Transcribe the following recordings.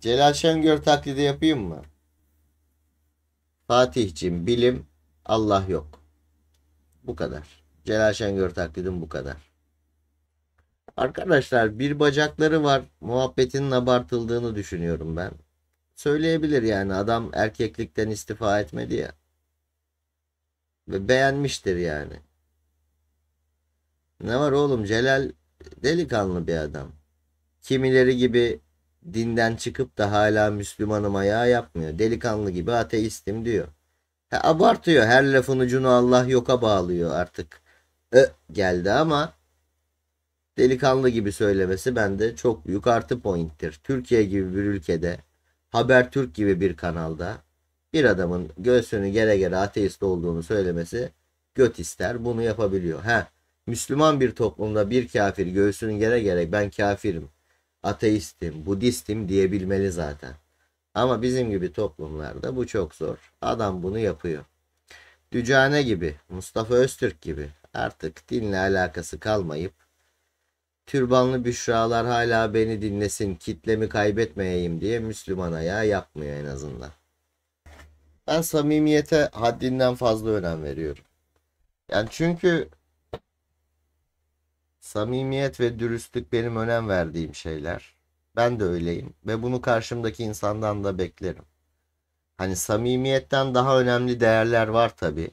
Celal Şengör taklidi yapayım mı? Fatih'cim bilim Allah yok. Bu kadar. Celal Şengör taklidim bu kadar. Arkadaşlar bir bacakları var. Muhabbetinin abartıldığını düşünüyorum ben. Söyleyebilir yani adam erkeklikten istifa etmedi ya. Ve beğenmiştir yani. Ne var oğlum Celal delikanlı bir adam. Kimileri gibi dinden çıkıp da hala Müslümanım ayağı yapmıyor. Delikanlı gibi ateistim diyor. Ha, abartıyor her lafın ucunu Allah yoka bağlıyor artık. Ö geldi ama delikanlı gibi söylemesi bende çok büyük artı pointtir. Türkiye gibi bir ülkede Habertürk gibi bir kanalda bir adamın göğsünü gere gere ateist olduğunu söylemesi göt ister. Bunu yapabiliyor. Ha, Müslüman bir toplumda bir kafir göğsünü gere gere ben kafirim ateistim, Budistim diyebilmeli zaten. Ama bizim gibi toplumlarda bu çok zor. Adam bunu yapıyor. Dücane gibi, Mustafa Öztürk gibi artık dinle alakası kalmayıp türbanlı büşralar hala beni dinlesin, kitlemi kaybetmeyeyim diye Müslüman ayağı yapmıyor en azından. Ben samimiyete haddinden fazla önem veriyorum. Yani çünkü Samimiyet ve dürüstlük benim önem verdiğim şeyler. Ben de öyleyim ve bunu karşımdaki insandan da beklerim. Hani samimiyetten daha önemli değerler var tabi.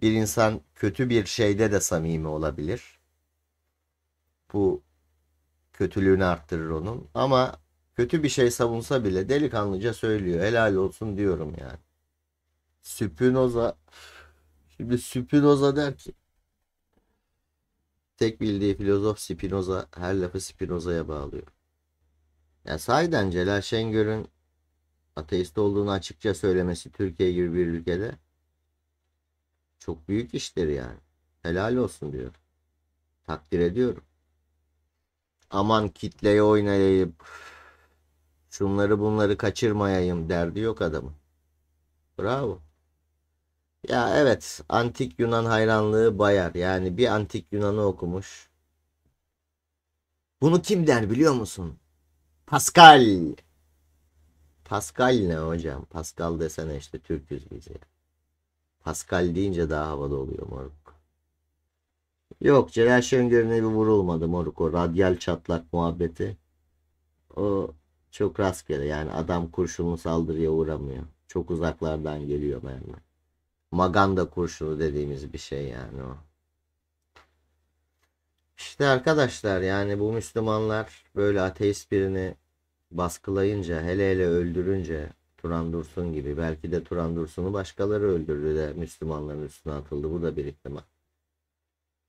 Bir insan kötü bir şeyde de samimi olabilir. Bu kötülüğünü arttırır onun. Ama kötü bir şey savunsa bile delikanlıca söylüyor. Helal olsun diyorum yani. Spinoza şimdi Spinoza der ki tek bildiği filozof Spinoza her lafı Spinoza'ya bağlıyor. Yani sahiden Celal Şengör'ün ateist olduğunu açıkça söylemesi Türkiye gibi bir ülkede çok büyük iştir yani. Helal olsun diyor. Takdir ediyorum. Aman kitleye oynayayım, şunları bunları kaçırmayayım derdi yok adamın. Bravo. Ya evet antik Yunan hayranlığı bayar. Yani bir antik Yunan'ı okumuş. Bunu kim der biliyor musun? Pascal. Pascal ne hocam? Pascal desene işte Türküz biz ya. Pascal deyince daha havada oluyor moruk. Yok Celal Şengör'üne bir vurulmadı moruk o radyal çatlak muhabbeti. O çok rastgele yani adam kurşunlu saldırıya uğramıyor. Çok uzaklardan geliyor mermer. Maganda kurşunu dediğimiz bir şey yani o. İşte arkadaşlar yani bu Müslümanlar böyle ateist birini baskılayınca hele hele öldürünce Turan Dursun gibi belki de Turan Dursun'u başkaları öldürdü de Müslümanların üstüne atıldı bu da bir ihtimal.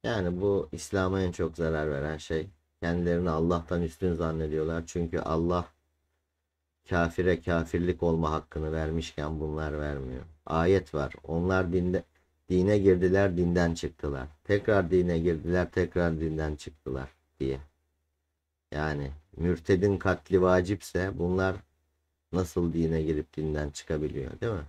Yani bu İslam'a en çok zarar veren şey kendilerini Allah'tan üstün zannediyorlar çünkü Allah kafire kafirlik olma hakkını vermişken bunlar vermiyor. Ayet var. Onlar dinde, dine girdiler, dinden çıktılar. Tekrar dine girdiler, tekrar dinden çıktılar diye. Yani mürtedin katli vacipse bunlar nasıl dine girip dinden çıkabiliyor değil mi?